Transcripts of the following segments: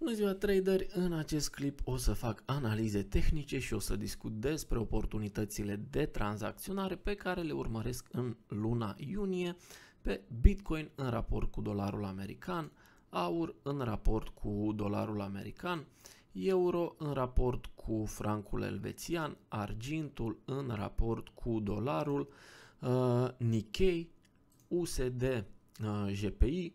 Bună ziua traderi, în acest clip o să fac analize tehnice și o să discut despre oportunitățile de tranzacționare pe care le urmăresc în luna iunie pe Bitcoin în raport cu dolarul american, aur în raport cu dolarul american, euro în raport cu francul elvețian, argintul în raport cu dolarul, uh, Nikkei, USD, uh, GPI,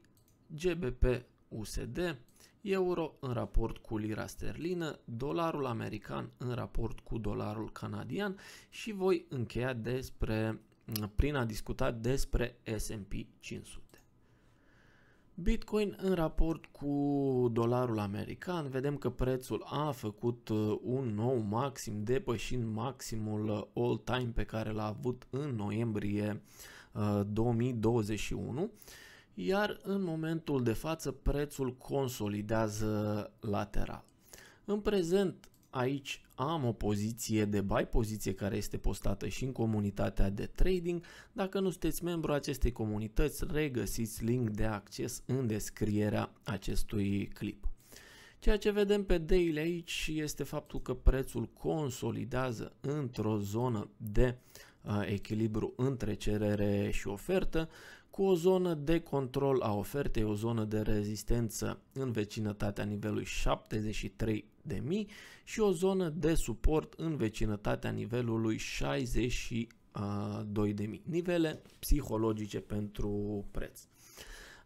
GBP, USD, euro în raport cu lira sterlină, dolarul american în raport cu dolarul canadian și voi încheia despre, prin a discuta despre S&P 500. Bitcoin în raport cu dolarul american, vedem că prețul a făcut uh, un nou maxim, depășind maximul uh, all-time pe care l-a avut în noiembrie 2021 uh, iar în momentul de față prețul consolidează lateral. În prezent aici am o poziție de buy, poziție care este postată și în comunitatea de trading. Dacă nu sunteți membru acestei comunități, regăsiți link de acces în descrierea acestui clip. Ceea ce vedem pe daily aici este faptul că prețul consolidează într-o zonă de echilibru între cerere și ofertă, cu o zonă de control a ofertei, o zonă de rezistență în vecinătatea nivelului 73 de mii și o zonă de suport în vecinătatea nivelului 62 de mii. Nivele psihologice pentru preț.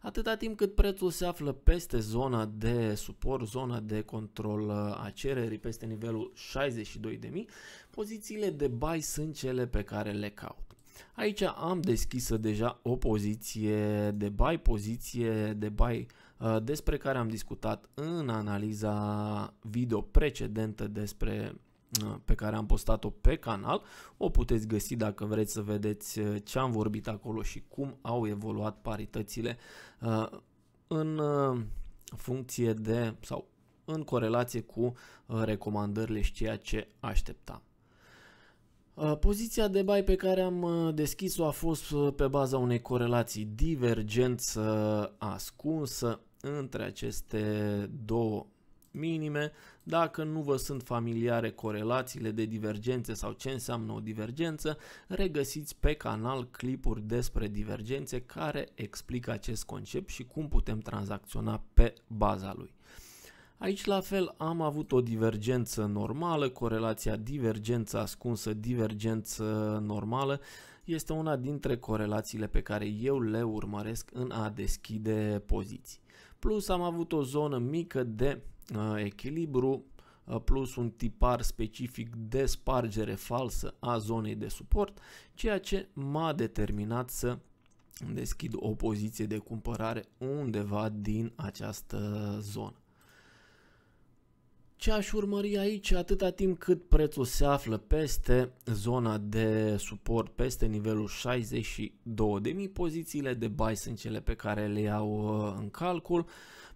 Atâta timp cât prețul se află peste zona de suport, zona de control a cererii, peste nivelul 62.000, pozițiile de buy sunt cele pe care le caut. Aici am deschisă deja o poziție de buy, poziție de buy uh, despre care am discutat în analiza video precedentă despre uh, pe care am postat-o pe canal. O puteți găsi dacă vreți să vedeți uh, ce am vorbit acolo și cum au evoluat paritățile în funcție de sau în corelație cu recomandările și ceea ce așteptam. Uh, poziția de bai pe care am uh, deschis-o a fost uh, pe baza unei corelații divergență ascunsă între aceste două minime. Dacă nu vă sunt familiare corelațiile de divergențe sau ce înseamnă o divergență, regăsiți pe canal clipuri despre divergențe care explică acest concept și cum putem tranzacționa pe baza lui. Aici la fel am avut o divergență normală, corelația divergență ascunsă, divergență normală este una dintre corelațiile pe care eu le urmăresc în a deschide poziții. Plus am avut o zonă mică de uh, echilibru uh, plus un tipar specific de spargere falsă a zonei de suport, ceea ce m-a determinat să deschid o poziție de cumpărare undeva din această zonă ce aș urmări aici atâta timp cât prețul se află peste zona de suport, peste nivelul 62.000, pozițiile de buy sunt cele pe care le iau uh, în calcul,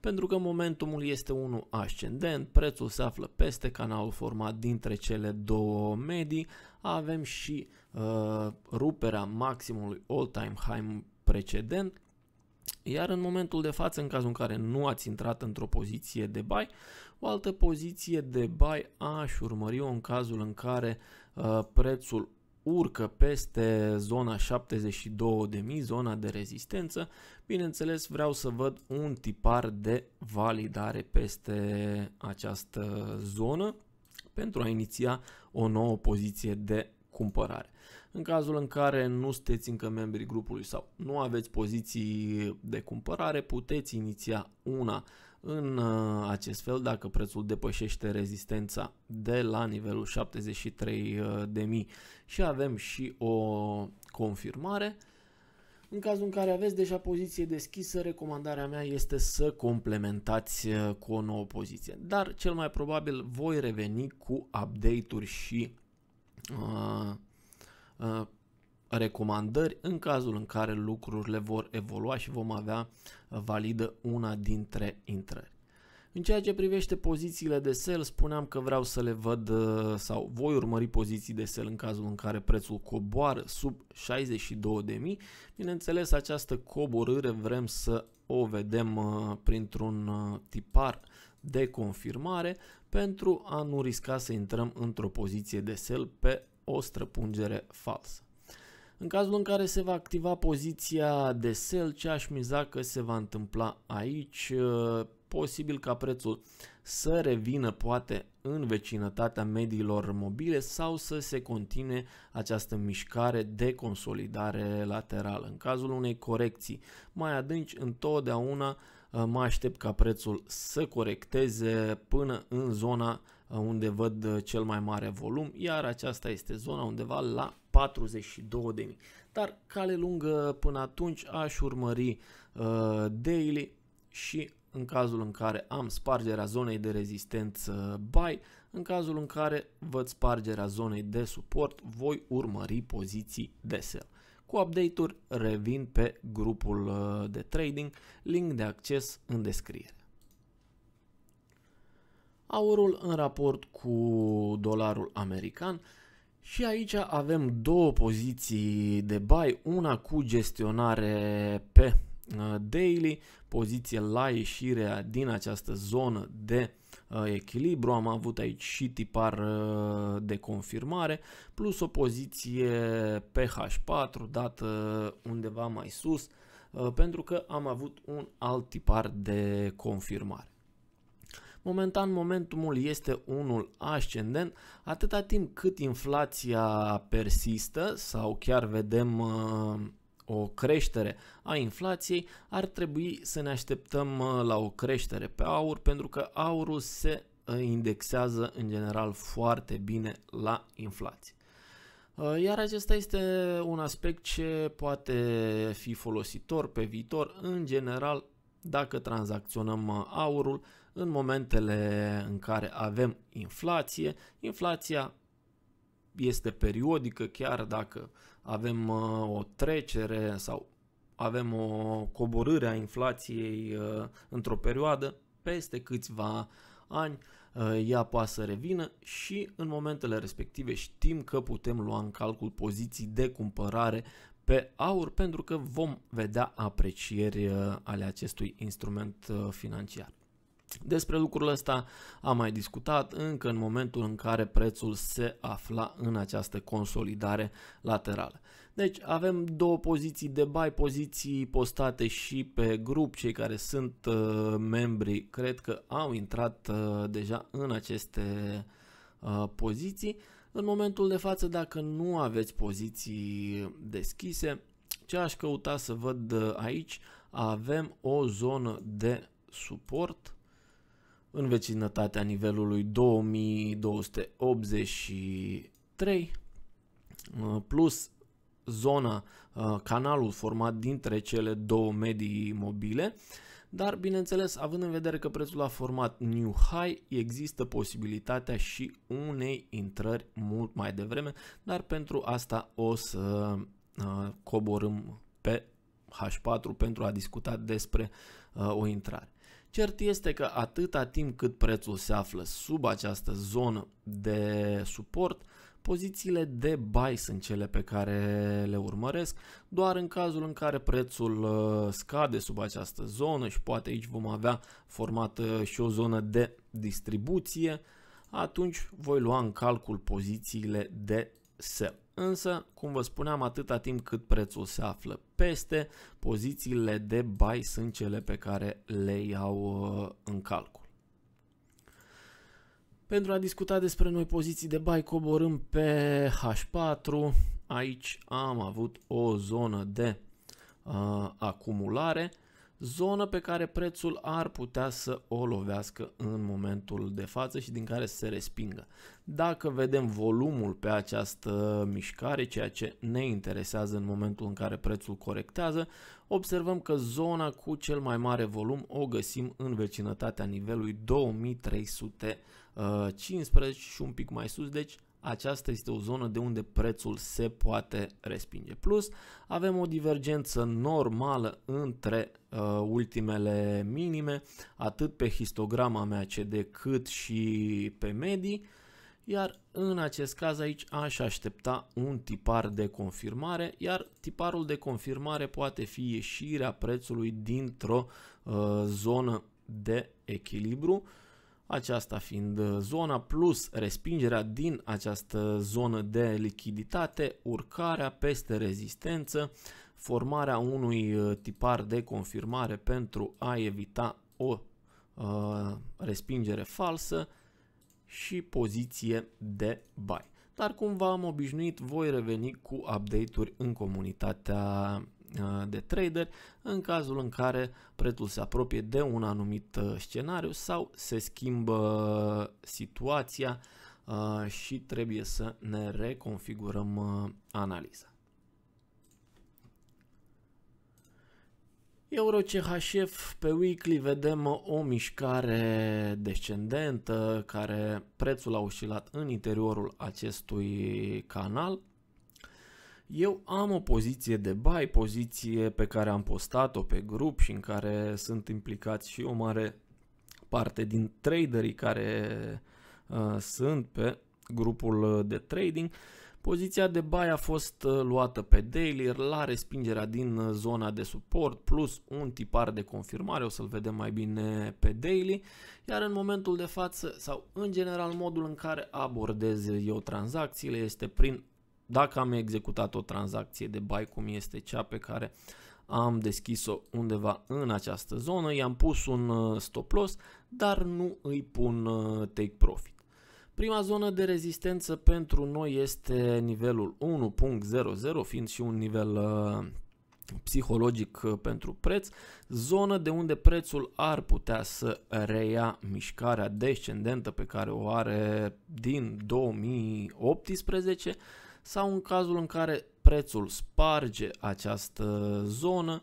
pentru că momentumul este unul ascendent, prețul se află peste canalul format dintre cele două medii, avem și uh, ruperea maximului all-time high precedent, iar în momentul de față, în cazul în care nu ați intrat într-o poziție de buy, o altă poziție de buy aș urmări în cazul în care uh, prețul urcă peste zona 72.000, zona de rezistență. Bineînțeles, vreau să văd un tipar de validare peste această zonă pentru a iniția o nouă poziție de cumpărare. În cazul în care nu sunteți încă membrii grupului sau nu aveți poziții de cumpărare, puteți iniția una în uh, acest fel, dacă prețul depășește rezistența de la nivelul 73.000 uh, și avem și o confirmare, în cazul în care aveți deja poziție deschisă, recomandarea mea este să complementați uh, cu o nouă poziție. Dar cel mai probabil voi reveni cu update-uri și uh, uh, recomandări în cazul în care lucrurile vor evolua și vom avea validă una dintre intrări. În ceea ce privește pozițiile de sell, spuneam că vreau să le văd uh, sau voi urmări poziții de sell în cazul în care prețul coboară sub 62.000. Bineînțeles, această coborâre vrem să o vedem uh, printr-un uh, tipar de confirmare pentru a nu risca să intrăm într-o poziție de sell pe o străpungere falsă. În cazul în care se va activa poziția de sell, ce aș miza că se va întâmpla aici, uh, posibil ca prețul să revină poate în vecinătatea mediilor mobile sau să se continue această mișcare de consolidare laterală. În cazul unei corecții mai adânci, întotdeauna uh, mă aștept ca prețul să corecteze până în zona uh, unde văd cel mai mare volum, iar aceasta este zona undeva la 42.000. Dar cale lungă până atunci aș urmări uh, daily și în cazul în care am spargerea zonei de rezistență buy, în cazul în care văd spargerea zonei de suport, voi urmări poziții de sell. Cu update-uri revin pe grupul uh, de trading, link de acces în descriere. Aurul în raport cu dolarul american și aici avem două poziții de buy, una cu gestionare pe uh, daily, poziție la ieșirea din această zonă de uh, echilibru, am avut aici și tipar uh, de confirmare, plus o poziție PH4 dată undeva mai sus, pentru că am avut un alt tipar de confirmare. Momentan momentumul este unul ascendent atâta timp cât inflația persistă sau chiar vedem uh, o creștere a inflației, ar trebui să ne așteptăm uh, la o creștere pe aur pentru că aurul se uh, indexează în general foarte bine la inflație. Iar acesta este un aspect ce poate fi folositor pe viitor, în general, dacă tranzacționăm aurul în momentele în care avem inflație, inflația este periodică, chiar dacă avem uh, o trecere sau avem o coborâre a inflației uh, într-o perioadă, peste câțiva ani uh, ea poate să revină și în momentele respective știm că putem lua în calcul poziții de cumpărare pe aur pentru că vom vedea aprecieri ale acestui instrument financiar. Despre lucrul ăsta am mai discutat încă în momentul în care prețul se afla în această consolidare laterală. Deci avem două poziții de buy, poziții postate și pe grup. Cei care sunt uh, membri cred că au intrat uh, deja în aceste uh, poziții. În momentul de față, dacă nu aveți poziții deschise, ce aș căuta să văd uh, aici, avem o zonă de suport în vecinătatea nivelului 2283 uh, plus zona, uh, canalul format dintre cele două medii mobile, dar bineînțeles, având în vedere că prețul a format new high, există posibilitatea și unei intrări mult mai devreme, dar pentru asta o să uh, coborâm pe H4 pentru a discuta despre o intrare. Cert este că atâta timp cât prețul se află sub această zonă de suport, pozițiile de buy sunt cele pe care le urmăresc, doar în cazul în care prețul uh, scade sub această zonă și poate aici vom avea formată uh, și o zonă de distribuție, atunci voi lua în calcul pozițiile de sell. Însă, cum vă spuneam, atâta timp cât prețul se află peste, pozițiile de buy sunt cele pe care le iau uh, în calcul. Pentru a discuta despre noi poziții de buy, coborâm pe H4. Aici am avut o zonă de uh, acumulare zonă pe care prețul ar putea să o lovească în momentul de față și din care se respingă. Dacă vedem volumul pe această mișcare, ceea ce ne interesează în momentul în care prețul corectează, observăm că zona cu cel mai mare volum o găsim în vecinătatea nivelului 15 uh, și un pic mai sus, deci aceasta este o zonă de unde prețul se poate respinge. Plus, avem o divergență normală între uh, ultimele minime, atât pe histograma mea CD cât și pe medii, iar în acest caz aici aș aștepta un tipar de confirmare, iar tiparul de confirmare poate fi ieșirea prețului dintr-o uh, zonă de echilibru aceasta fiind uh, zona plus respingerea din această zonă de lichiditate, urcarea peste rezistență, formarea unui uh, tipar de confirmare pentru a evita o uh, respingere falsă și poziție de buy. Dar cum v-am obișnuit, voi reveni cu update-uri în comunitatea Uh, de trader în cazul în care prețul se apropie de un anumit uh, scenariu sau se schimbă situația uh, și trebuie să ne reconfigurăm analiza. Euro CHF pe weekly vedem o mișcare descendentă care prețul a oscilat în interiorul acestui canal eu am o poziție de buy, poziție pe care am postat-o pe grup și în care sunt implicați și o mare parte din traderii care uh, sunt pe grupul uh, de trading. Poziția de buy a fost uh, luată pe daily la respingerea din uh, zona de suport plus un tipar de confirmare, o să-l vedem mai bine pe daily, iar în momentul de față sau în general modul în care abordez eu tranzacțiile este prin dacă am executat o tranzacție de buy cum este cea pe care am deschis-o undeva în această zonă, i-am pus un uh, stop loss, dar nu îi pun uh, take profit. Prima zonă de rezistență pentru noi este nivelul 1.00, fiind și un nivel uh, psihologic pentru preț, zonă de unde prețul ar putea să reia mișcarea descendentă pe care o are din 2018 sau în cazul în care prețul sparge această zonă,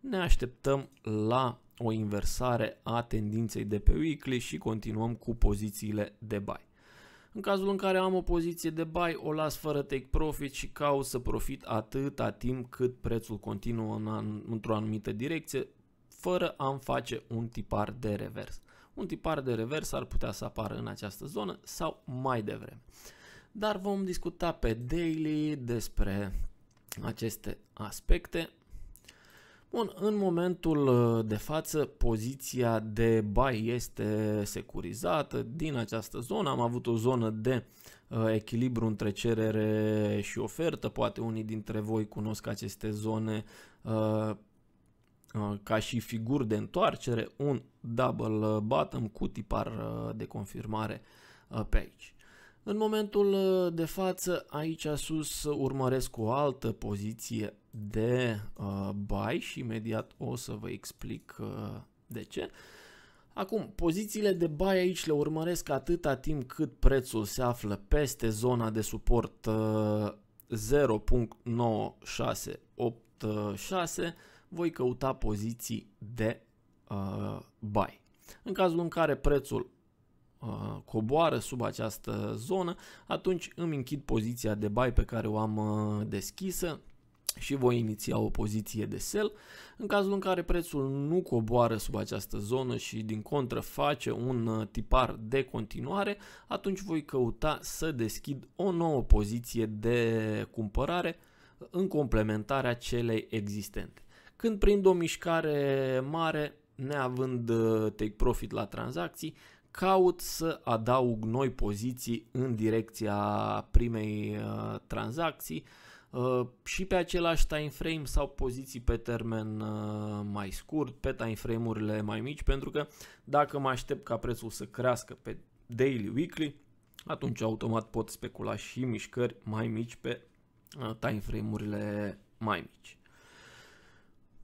ne așteptăm la o inversare a tendinței de pe weekly și continuăm cu pozițiile de buy. În cazul în care am o poziție de buy, o las fără take profit și caut să profit atâta timp cât prețul continuă în, într-o anumită direcție, fără a-mi face un tipar de revers. Un tipar de revers ar putea să apară în această zonă sau mai devreme dar vom discuta pe daily despre aceste aspecte. Bun, în momentul uh, de față poziția de buy este securizată din această zonă. Am avut o zonă de uh, echilibru între cerere și ofertă. Poate unii dintre voi cunosc aceste zone uh, ca și figuri de întoarcere, un double bottom cu tipar de confirmare pe aici. În momentul uh, de față, aici sus uh, urmăresc o altă poziție de uh, buy și imediat o să vă explic uh, de ce. Acum, pozițiile de buy aici le urmăresc atâta timp cât prețul se află peste zona de suport uh, 0.9686, uh, voi căuta poziții de uh, buy. În cazul în care prețul Uh, coboară sub această zonă, atunci îmi închid poziția de buy pe care o am uh, deschisă și voi iniția o poziție de sell. În cazul în care prețul nu coboară sub această zonă și din contră face un uh, tipar de continuare, atunci voi căuta să deschid o nouă poziție de cumpărare în complementarea celei existente. Când prind o mișcare mare, neavând take profit la tranzacții, caut să adaug noi poziții în direcția primei uh, tranzacții uh, și pe același time frame sau poziții pe termen uh, mai scurt, pe time frame-urile mai mici, pentru că dacă mă aștept ca prețul să crească pe daily, weekly, atunci automat pot specula și mișcări mai mici pe uh, time frame-urile mai mici.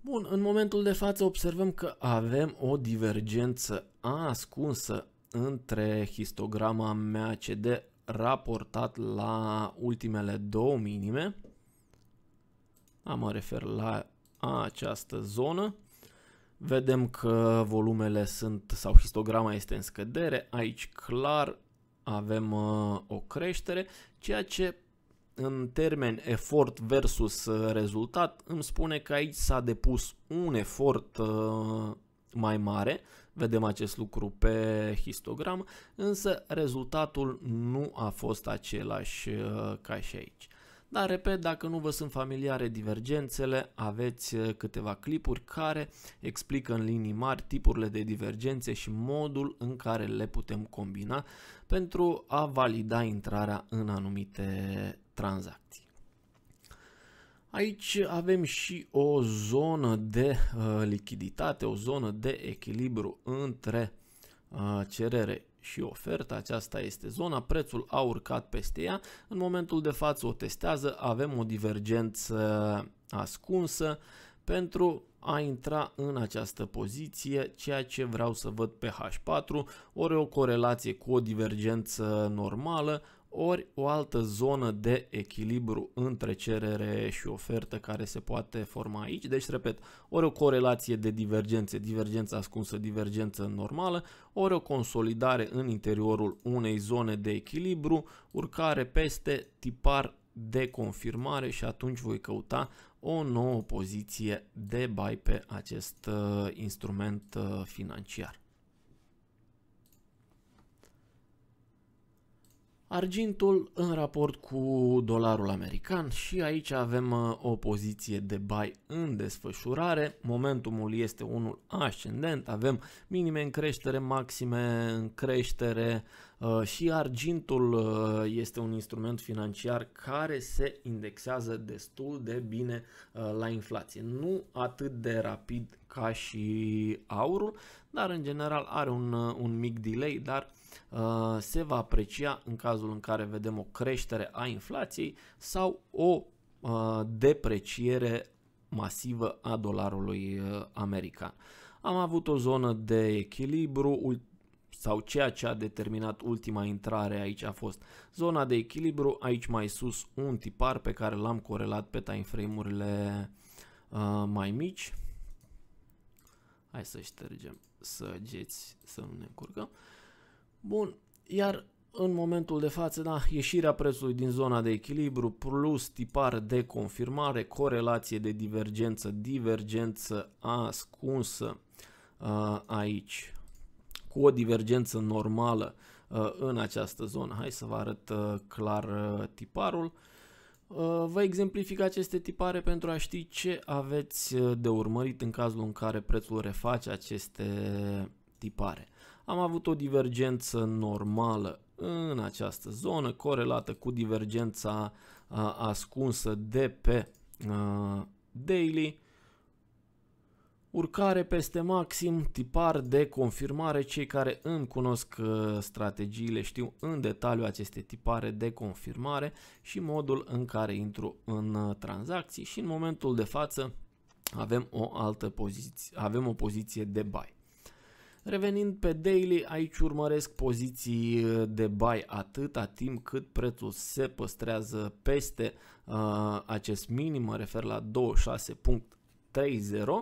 Bun, în momentul de față observăm că avem o divergență ascunsă între histograma mea CD raportat la ultimele două minime. Am mă refer la această zonă. Vedem că volumele sunt, sau histograma este în scădere, aici clar avem uh, o creștere, ceea ce în termen efort versus uh, rezultat îmi spune că aici s-a depus un efort uh, mai mare Vedem acest lucru pe histogram, însă rezultatul nu a fost același uh, ca și aici. Dar, repet, dacă nu vă sunt familiare divergențele, aveți uh, câteva clipuri care explică în linii mari tipurile de divergențe și modul în care le putem combina pentru a valida intrarea în anumite tranzacții. Aici avem și o zonă de uh, lichiditate, o zonă de echilibru între uh, cerere și ofertă. Aceasta este zona, prețul a urcat peste ea. În momentul de față o testează, avem o divergență ascunsă pentru a intra în această poziție, ceea ce vreau să văd pe H4, ori o corelație cu o divergență normală, ori o altă zonă de echilibru între cerere și ofertă care se poate forma aici. Deci, repet, ori o corelație de divergențe, divergență ascunsă, divergență normală, ori o consolidare în interiorul unei zone de echilibru, urcare peste tipar de confirmare și atunci voi căuta o nouă poziție de buy pe acest uh, instrument uh, financiar. Argintul în raport cu dolarul american și aici avem uh, o poziție de buy în desfășurare, momentumul este unul ascendent, avem minime în creștere, maxime în creștere, Uh, și argintul uh, este un instrument financiar care se indexează destul de bine uh, la inflație. Nu atât de rapid ca și aurul, dar în general are un, un mic delay, dar se va aprecia în cazul în care vedem o creștere a inflației sau o depreciere masivă a dolarului american. Am avut o zonă de echilibru, sau ceea ce a determinat ultima intrare aici a fost zona de echilibru, aici mai sus un tipar pe care l-am corelat pe timeframe-urile uh, mai mici. Hai să ștergem săgeți să nu ne încurcăm. Bun, iar în momentul de față, da, ieșirea prețului din zona de echilibru plus tipar de confirmare, corelație de divergență, divergență ascunsă uh, aici cu o divergență normală uh, în această zonă. Hai să vă arăt uh, clar uh, tiparul. Vă exemplific aceste tipare pentru a ști ce aveți de urmărit în cazul în care prețul reface aceste tipare. Am avut o divergență normală în această zonă, corelată cu divergența ascunsă de pe daily. Urcare peste maxim, tipar de confirmare. Cei care îmi cunosc uh, strategiile știu în detaliu aceste tipare de confirmare și modul în care intru în uh, tranzacții și în momentul de față avem o altă poziție, avem o poziție de buy. Revenind pe daily, aici urmăresc poziții uh, de buy atâta timp cât prețul se păstrează peste uh, acest minim, mă refer la 26.30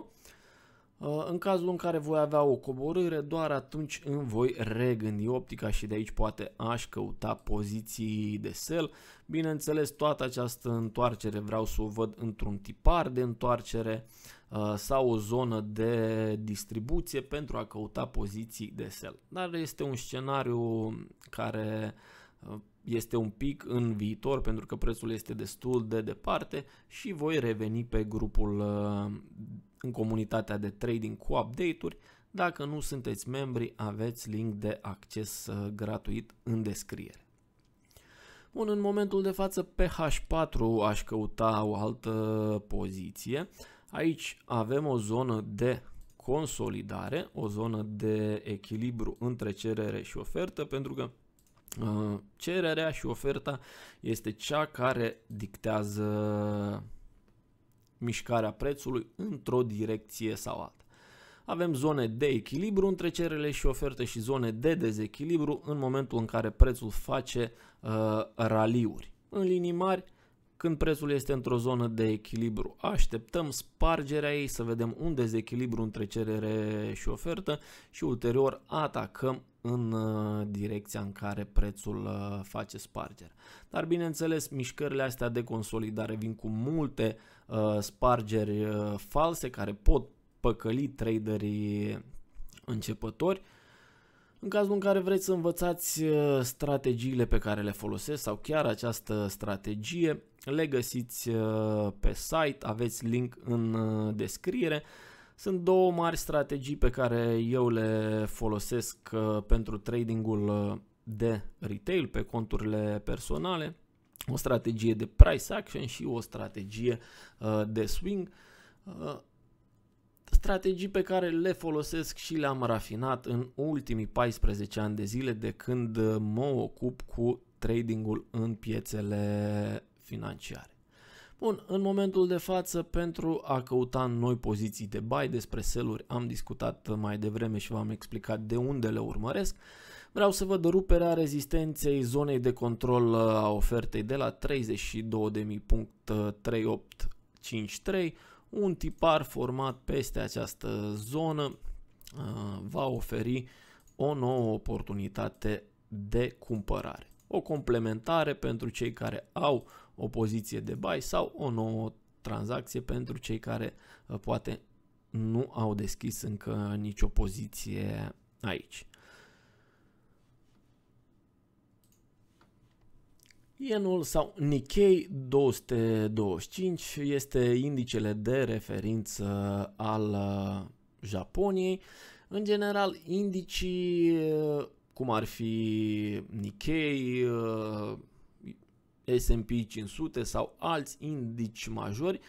Uh, în cazul în care voi avea o coborâre, doar atunci îmi voi regândi optica și de aici poate aș căuta poziții de sell. Bineînțeles, toată această întoarcere vreau să o văd într-un tipar de întoarcere uh, sau o zonă de distribuție pentru a căuta poziții de sell. Dar este un scenariu care uh, este un pic în viitor pentru că prețul este destul de departe și voi reveni pe grupul în comunitatea de trading cu update-uri. Dacă nu sunteți membri, aveți link de acces uh, gratuit în descriere. Bun, în momentul de față PH4 aș căuta o altă poziție. Aici avem o zonă de consolidare, o zonă de echilibru între cerere și ofertă, pentru că uh, cererea și oferta este cea care dictează mișcarea prețului într-o direcție sau alta. Avem zone de echilibru între cerere și ofertă și zone de dezechilibru în momentul în care prețul face uh, raliuri. În linii mari, când prețul este într-o zonă de echilibru, așteptăm spargerea ei să vedem un dezechilibru între cerere și ofertă și ulterior atacăm în uh, direcția în care prețul uh, face spargere. Dar bineînțeles, mișcările astea de consolidare vin cu multe uh, spargeri false care pot păcăli traderii începători. În cazul în care vreți să învățați strategiile pe care le folosesc sau chiar această strategie, le găsiți pe site, aveți link în descriere. Sunt două mari strategii pe care eu le folosesc uh, pentru tradingul uh, de retail pe conturile personale. O strategie de price action și o strategie uh, de swing strategii pe care le folosesc și le-am rafinat în ultimii 14 ani de zile de când mă ocup cu tradingul în piețele financiare. Bun, în momentul de față, pentru a căuta noi poziții de buy despre sell am discutat mai devreme și v-am explicat de unde le urmăresc. Vreau să văd ruperea rezistenței zonei de control uh, a ofertei de la 32.3853, un tipar format peste această zonă uh, va oferi o nouă oportunitate de cumpărare. O complementare pentru cei care au o poziție de buy sau o nouă tranzacție pentru cei care uh, poate nu au deschis încă nicio poziție aici. Yenul sau Nikkei 225 este indicele de referință al uh, Japoniei. În general, indicii uh, cum ar fi Nikkei, S&P 500 sau alți indici majori,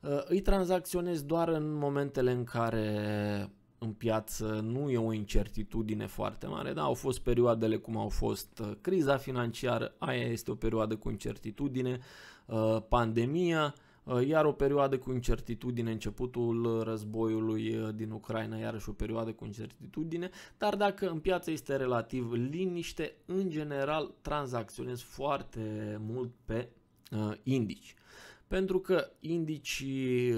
uh, îi tranzacționez doar în momentele în care în piață nu e o incertitudine foarte mare. Da, au fost perioadele cum au fost uh, criza financiară, aia este o perioadă cu incertitudine, uh, pandemia, Uh, iar o perioadă cu incertitudine, începutul uh, războiului uh, din Ucraina, iarăși o perioadă cu incertitudine, dar dacă în piață este relativ liniște, în general tranzacționez foarte mult pe indici. Pentru că indicii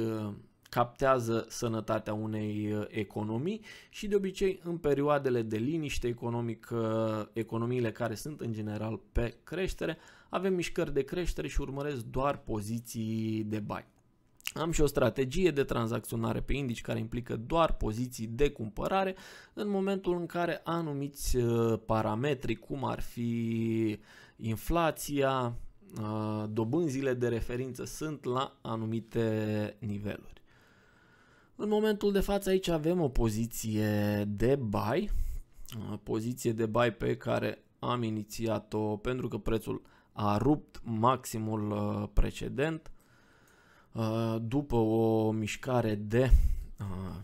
captează sănătatea unei economii și de obicei în perioadele de liniște economică, economiile care sunt în general pe creștere avem mișcări de creștere și urmăresc doar poziții de bani. Am și o strategie de tranzacționare pe indici care implică doar poziții de cumpărare în momentul în care anumiți uh, parametri, cum ar fi inflația, uh, dobânzile de referință sunt la anumite niveluri. În momentul de față aici avem o poziție de buy, uh, poziție de buy pe care am inițiat-o pentru că prețul a rupt maximul uh, precedent uh, după o mișcare de uh,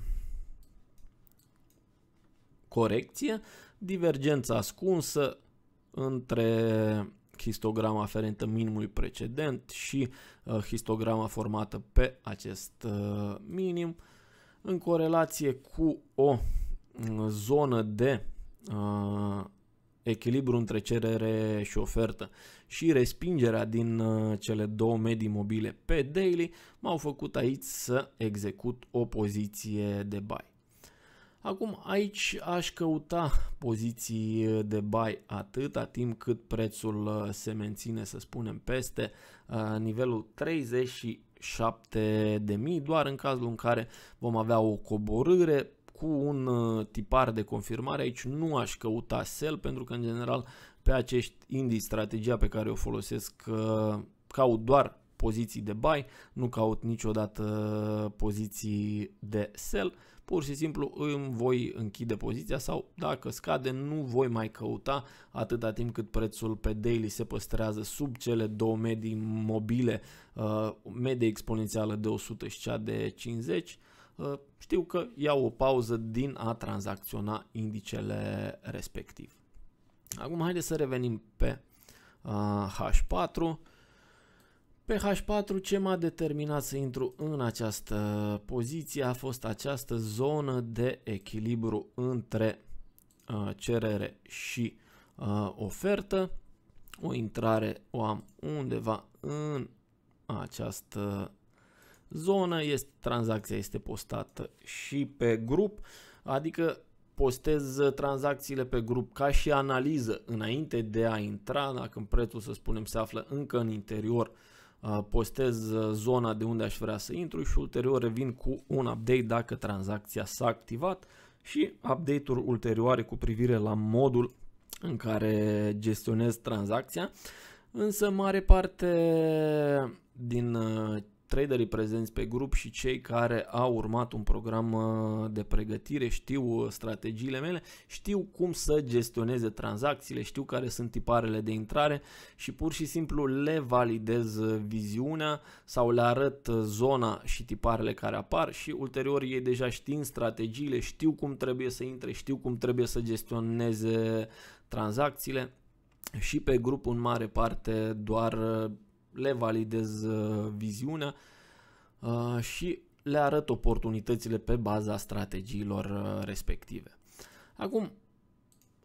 corecție, divergența ascunsă între histograma aferentă minimului precedent și histograma formată pe acest minim în corelație cu o zonă de echilibru între cerere și ofertă și respingerea din uh, cele două medii mobile pe daily m-au făcut aici să execut o poziție de buy. Acum aici aș căuta poziții de buy atâta timp cât prețul uh, se menține, să spunem, peste uh, nivelul 37 de mii, doar în cazul în care vom avea o coborâre cu un uh, tipar de confirmare aici nu aș căuta sell pentru că în general pe acești indici strategia pe care o folosesc uh, caut doar poziții de buy, nu caut niciodată uh, poziții de sell, pur și simplu îmi voi închide poziția sau dacă scade nu voi mai căuta atâta timp cât prețul pe daily se păstrează sub cele două medii mobile, medie exponențială de 100 și cea de 50, Uh, știu că iau o pauză din a tranzacționa indicele respectiv. Acum haideți să revenim pe H4. Uh, pe H4 ce m-a determinat să intru în această poziție a fost această zonă de echilibru între uh, cerere și ofertă. O intrare o am undeva în această zonă, este, tranzacția este postată și pe grup, adică postez tranzacțiile pe grup ca și analiză înainte de a intra, dacă în prețul, să spunem, se află încă în interior, uh, postez uh, zona de unde aș vrea să intru și ulterior revin cu un update dacă tranzacția s-a activat și update-uri ulterioare cu privire la modul în care gestionez tranzacția. Însă mare parte din uh, traderii prezenți pe grup și cei care au urmat un program uh, de pregătire știu uh, strategiile mele, știu cum să gestioneze tranzacțiile, știu care sunt tiparele de intrare și pur și simplu le validez uh, viziunea sau le arăt zona și tiparele care apar și ulterior ei deja știu strategiile, știu cum trebuie să intre, știu cum trebuie să gestioneze tranzacțiile și pe grup în mare parte doar le validez uh, viziunea uh, și le arăt oportunitățile pe baza strategiilor uh, respective. Acum,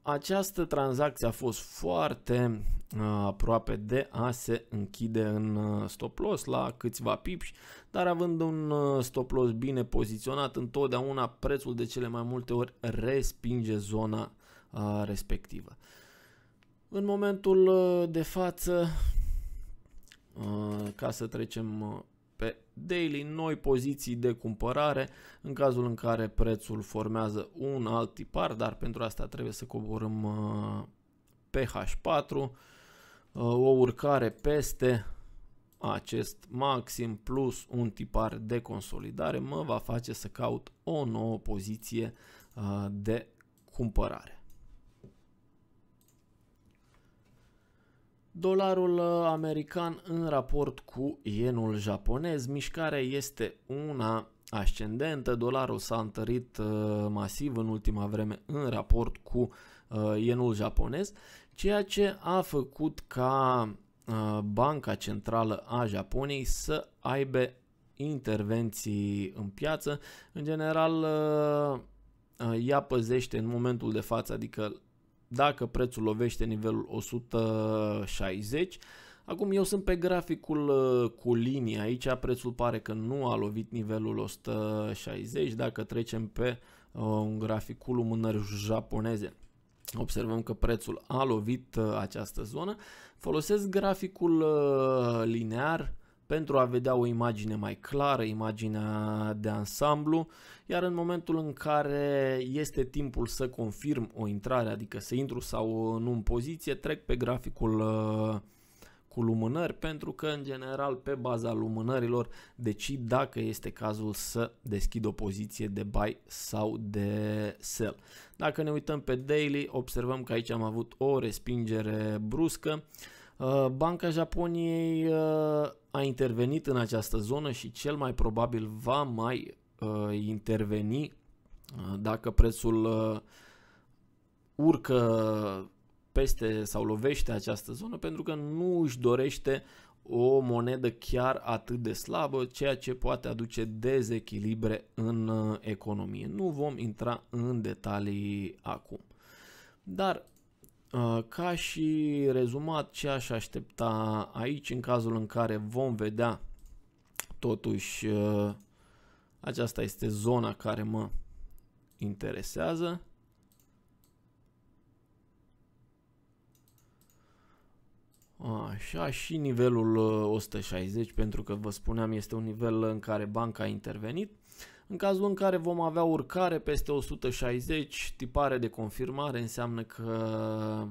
această tranzacție a fost foarte aproape de a se închide în stop loss la câțiva pips, dar având un stop loss bine poziționat, întotdeauna prețul de cele mai multe ori respinge zona respectivă. În momentul de față, Uh, ca să trecem uh, pe daily, noi poziții de cumpărare în cazul în care prețul formează un alt tipar, dar pentru asta trebuie să coborâm uh, h 4 o urcare peste acest maxim plus un tipar de consolidare mă va face să caut o nouă poziție de cumpărare. Dolarul uh, american în raport cu yenul japonez, mișcarea este una ascendentă, dolarul s-a întărit uh, masiv în ultima vreme în raport cu yenul uh, japonez, ceea ce a făcut ca Banca Centrală a Japoniei să aibă intervenții în piață. În general, ea păzește în momentul de față, adică dacă prețul lovește nivelul 160. Acum eu sunt pe graficul uh, cu linie aici, prețul pare că nu a lovit nivelul 160, dacă trecem pe uh, un graficul lumânări japoneze. Observăm că prețul a lovit uh, această zonă. Folosesc graficul linear pentru a vedea o imagine mai clară, imaginea de ansamblu, iar în momentul în care este timpul să confirm o intrare, adică să intru sau nu în poziție, trec pe graficul uh, cu lumânări pentru că în general pe baza lumânărilor decid dacă este cazul să deschid o poziție de buy sau de sell. Dacă ne uităm pe daily observăm că aici am avut o respingere bruscă. Uh, Banca Japoniei uh, a intervenit în această zonă și cel mai probabil va mai uh, interveni uh, dacă prețul uh, urcă peste sau lovește această zonă pentru că nu își dorește o monedă chiar atât de slabă, ceea ce poate aduce dezechilibre în uh, economie. Nu vom intra în detalii acum. Dar Uh, ca și rezumat ce aș aștepta aici în cazul în care vom vedea totuși uh, aceasta este zona care mă interesează. Așa și nivelul 160 uh, pentru că vă spuneam este un nivel în care banca a intervenit. În cazul în care vom avea urcare peste 160, tipare de confirmare înseamnă că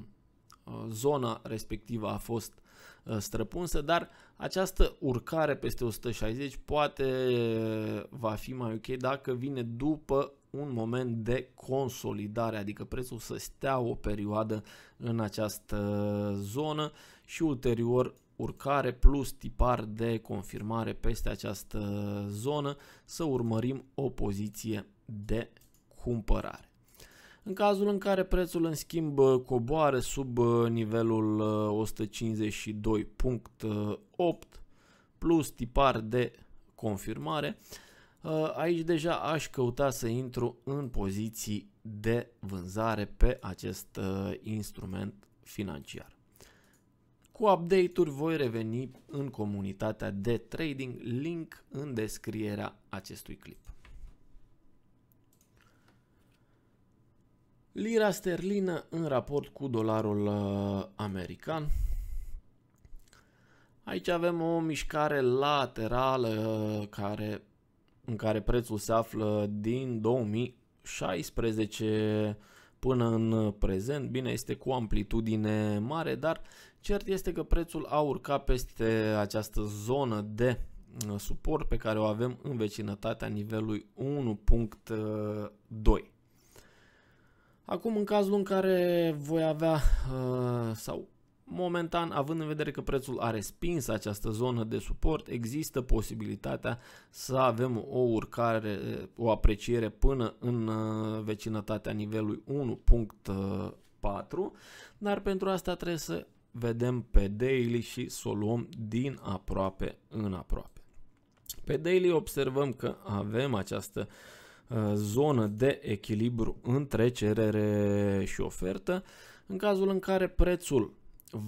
uh, zona respectivă a fost uh, străpunsă, dar această urcare peste 160 poate uh, va fi mai ok dacă vine după un moment de consolidare, adică prețul să stea o perioadă în această zonă și ulterior urcare plus tipar de confirmare peste această zonă să urmărim o poziție de cumpărare. În cazul în care prețul în schimb coboare sub nivelul 152.8 uh, plus tipar de confirmare, uh, aici deja aș căuta să intru în poziții de vânzare pe acest uh, instrument financiar. Cu update-uri voi reveni în comunitatea de trading, link în descrierea acestui clip. Lira sterlină în raport cu dolarul uh, american. Aici avem o mișcare laterală uh, care, în care prețul se află din 2016 până în prezent. Bine, este cu amplitudine mare, dar Cert este că prețul a urcat peste această zonă de uh, suport pe care o avem în vecinătatea nivelului 1.2. Acum, în cazul în care voi avea uh, sau momentan, având în vedere că prețul a respins această zonă de suport, există posibilitatea să avem o urcare, uh, o apreciere până în vecinătatea nivelului 1.4, dar pentru asta trebuie să vedem pe daily și să o luăm din aproape în aproape. Pe daily observăm că avem această uh, zonă de echilibru între cerere și ofertă, în cazul în care prețul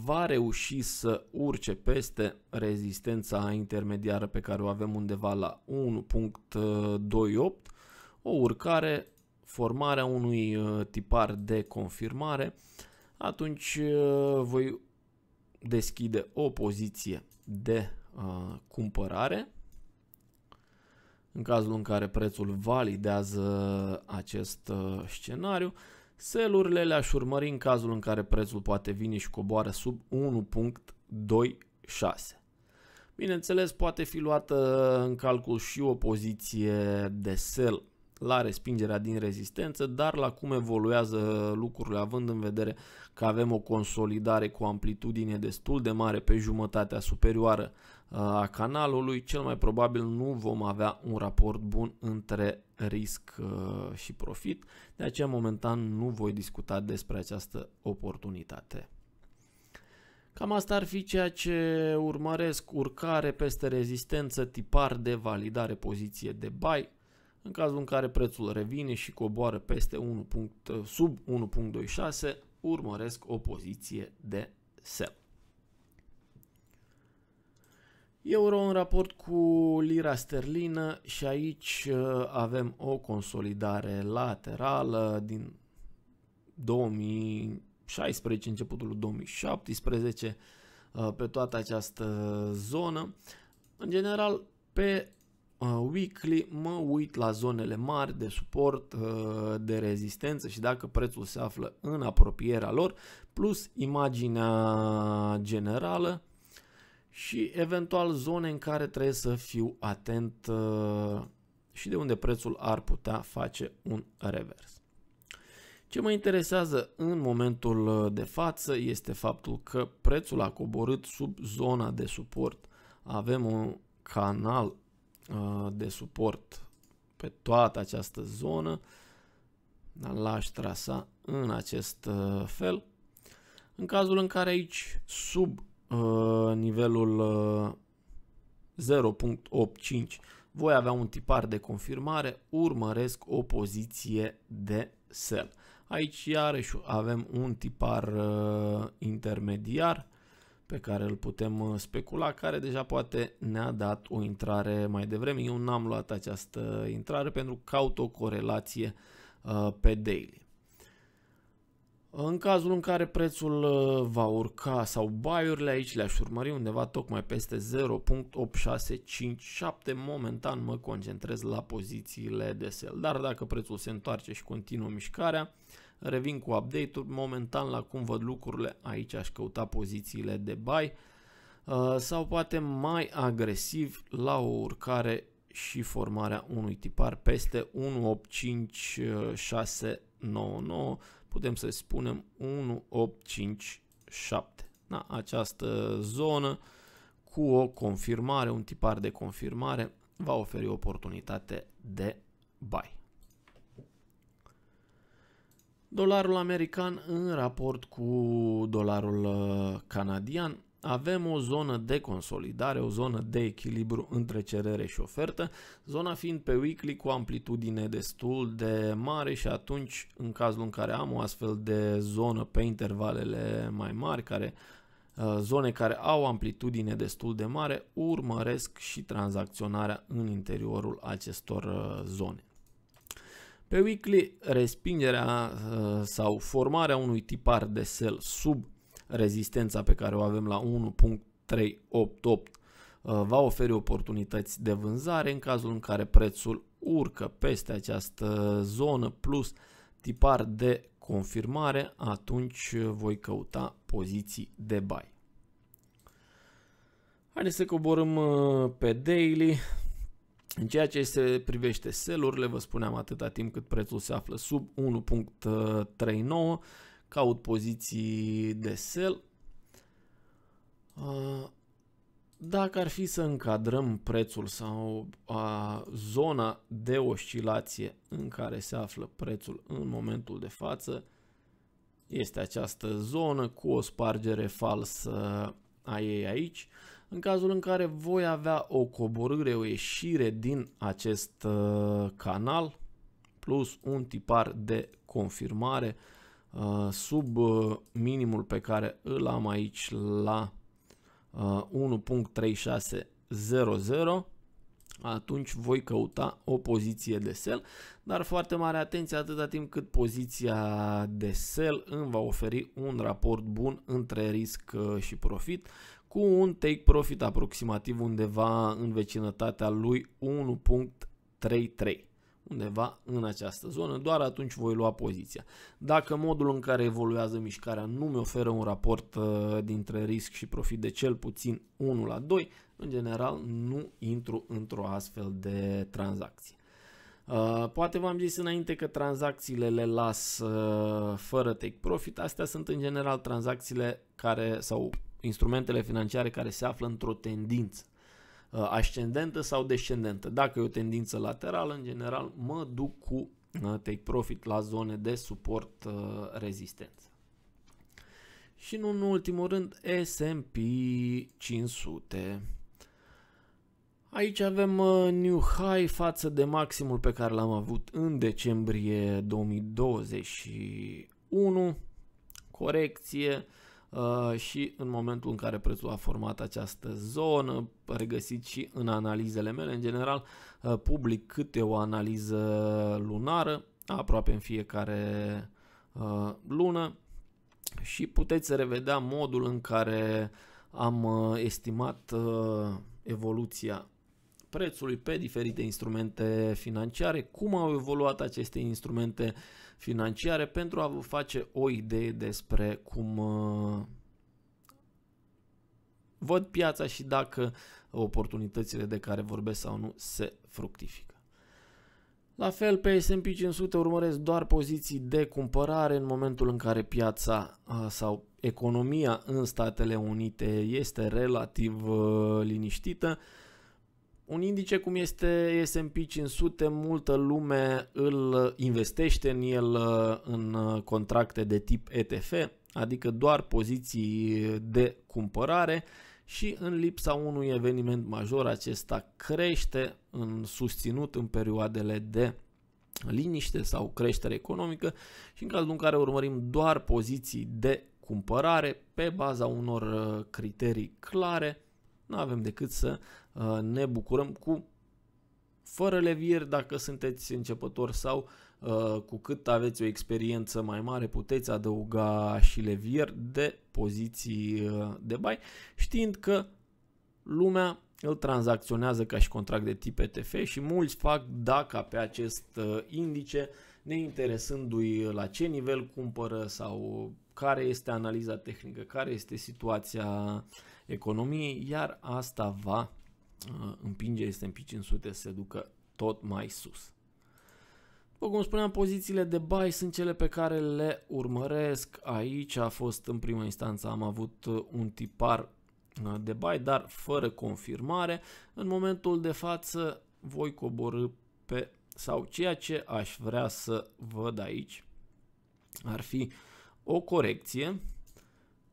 va reuși să urce peste rezistența intermediară pe care o avem undeva la 1.28, o urcare, formarea unui uh, tipar de confirmare, atunci uh, voi deschide o poziție de uh, cumpărare în cazul în care prețul validează acest uh, scenariu. Selurile le-aș urmări în cazul în care prețul poate vine și coboară sub 1.26. Bineînțeles, poate fi luată în calcul și o poziție de sell la respingerea din rezistență, dar la cum evoluează lucrurile, având în vedere că avem o consolidare cu amplitudine destul de mare pe jumătatea superioară uh, a canalului, cel mai probabil nu vom avea un raport bun între risc uh, și profit, de aceea momentan nu voi discuta despre această oportunitate. Cam asta ar fi ceea ce urmăresc, urcare peste rezistență, tipar de validare, poziție de buy, în cazul în care prețul revine și coboară peste 1 punct, sub 1.26, urmăresc o poziție de sell. Euro în raport cu lira sterlină și aici uh, avem o consolidare laterală din 2016, începutul 2017, uh, pe toată această zonă. În general, pe Uh, weekly mă uit la zonele mari de suport, uh, de rezistență și dacă prețul se află în apropierea lor, plus imaginea generală și eventual zone în care trebuie să fiu atent uh, și de unde prețul ar putea face un revers. Ce mă interesează în momentul de față este faptul că prețul a coborât sub zona de suport. Avem un canal Uh, de suport pe toată această zonă. L-aș trasa în acest uh, fel. În cazul în care aici sub uh, nivelul 0.85 voi avea un tipar de confirmare, urmăresc o poziție de sell. Aici iarăși avem un tipar uh, intermediar pe care îl putem uh, specula, care deja poate ne-a dat o intrare mai devreme. Eu n-am luat această intrare pentru că caut o corelație uh, pe daily. În cazul în care prețul uh, va urca sau buy-urile aici le-aș urmări undeva tocmai peste 0.8657, momentan mă concentrez la pozițiile de sell. Dar dacă prețul se întoarce și continuă mișcarea, uh, Revin cu update-uri, momentan la cum văd lucrurile, aici aș căuta pozițiile de buy uh, sau poate mai agresiv la o urcare și formarea unui tipar peste 185699, putem să spunem 1857. Da, această zonă cu o confirmare, un tipar de confirmare, va oferi oportunitate de buy. Dolarul american în raport cu dolarul uh, canadian avem o zonă de consolidare, o zonă de echilibru între cerere și ofertă, zona fiind pe weekly cu amplitudine destul de mare și atunci în cazul în care am o astfel de zonă pe intervalele mai mari, care uh, zone care au amplitudine destul de mare, urmăresc și tranzacționarea în interiorul acestor uh, zone. Pe weekly, respingerea uh, sau formarea unui tipar de sell sub rezistența pe care o avem la 1.388 uh, va oferi oportunități de vânzare în cazul în care prețul urcă peste această zonă plus tipar de confirmare, atunci voi căuta poziții de buy. Haideți să coborâm uh, pe daily. În ceea ce se privește selurile, vă spuneam atâta timp cât prețul se află sub 1.39, caut poziții de sell. Uh, dacă ar fi să încadrăm prețul sau a, uh, zona de oscilație în care se află prețul în momentul de față, este această zonă cu o spargere falsă a ei aici în cazul în care voi avea o coborâre, o ieșire din acest uh, canal, plus un tipar de confirmare uh, sub uh, minimul pe care îl am aici la 1.3600 atunci voi căuta o poziție de sell, dar foarte mare atenție atâta timp cât poziția de sell îmi va oferi un raport bun între risc și profit cu un take profit aproximativ undeva în vecinătatea lui 1.33 undeva în această zonă, doar atunci voi lua poziția. Dacă modul în care evoluează mișcarea nu mi oferă un raport uh, dintre risc și profit de cel puțin 1 la 2, în general nu intru într-o astfel de tranzacție. Uh, poate v-am zis înainte că tranzacțiile le las uh, fără take profit, astea sunt în general tranzacțiile care sau instrumentele financiare care se află într-o tendință uh, ascendentă sau descendentă. Dacă e o tendință laterală, în general mă duc cu uh, take profit la zone de suport uh, rezistență. Și nu în ultimul rând S&P 500. Aici avem new high față de maximul pe care l-am avut în decembrie 2021. Corecție Uh, și în momentul în care prețul a format această zonă, regăsit și în analizele mele, în general uh, public câte o analiză lunară, aproape în fiecare uh, lună și puteți revedea modul în care am estimat evoluția prețului pe diferite instrumente financiare, cum au evoluat aceste instrumente uh, financiare pentru a vă face o idee despre cum uh, văd piața și dacă oportunitățile de care vorbesc sau nu se fructifică. La fel, pe S&P 500 urmăresc doar poziții de cumpărare în momentul în care piața uh, sau economia în Statele Unite este relativ uh, liniștită un indice cum este S&P 500, multă lume îl investește în el în contracte de tip ETF, adică doar poziții de cumpărare și în lipsa unui eveniment major acesta crește în susținut în perioadele de liniște sau creștere economică și în cazul în care urmărim doar poziții de cumpărare pe baza unor criterii clare, nu avem decât să uh, ne bucurăm cu fără levier dacă sunteți începători sau uh, cu cât aveți o experiență mai mare puteți adăuga și levier de poziții uh, de bai știind că lumea îl tranzacționează ca și contract de tip ETF și mulți fac DACA pe acest indice neinteresându-i la ce nivel cumpără sau care este analiza tehnică, care este situația uh, economiei, iar asta va uh, împinge S&P 500 să se ducă tot mai sus. După cum spuneam, pozițiile de buy sunt cele pe care le urmăresc. Aici a fost în prima instanță, am avut uh, un tipar uh, de buy, dar fără confirmare. În momentul de față voi coborâ pe sau ceea ce aș vrea să văd aici ar fi o corecție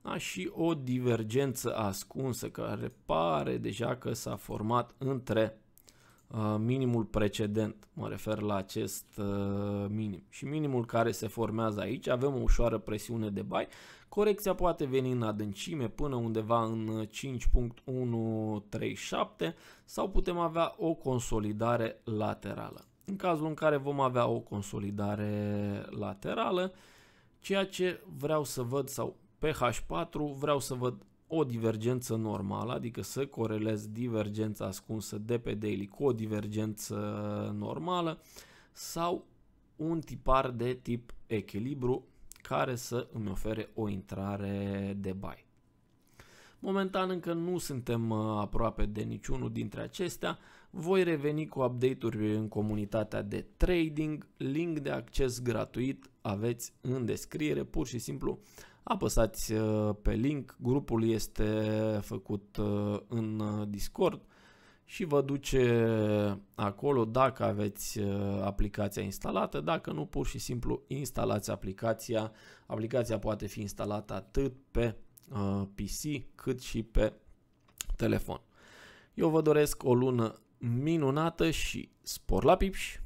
da, și o divergență ascunsă care pare deja că s-a format între uh, minimul precedent, mă refer la acest uh, minim, și minimul care se formează aici, avem o ușoară presiune de bai, corecția poate veni în adâncime până undeva în 5.137 sau putem avea o consolidare laterală. În cazul în care vom avea o consolidare laterală, ceea ce vreau să văd sau pe H4 vreau să văd o divergență normală, adică să corelez divergența ascunsă de pe daily cu o divergență normală sau un tipar de tip echilibru care să îmi ofere o intrare de buy. Momentan încă nu suntem uh, aproape de niciunul dintre acestea. Voi reveni cu update-uri în comunitatea de trading. Link de acces gratuit aveți în descriere. Pur și simplu apăsați uh, pe link, grupul este făcut uh, în uh, Discord și vă duce acolo dacă aveți aplicația instalată, dacă nu pur și simplu instalați aplicația. Aplicația poate fi instalată atât pe PC cât și pe telefon. Eu vă doresc o lună minunată și spor la pipși!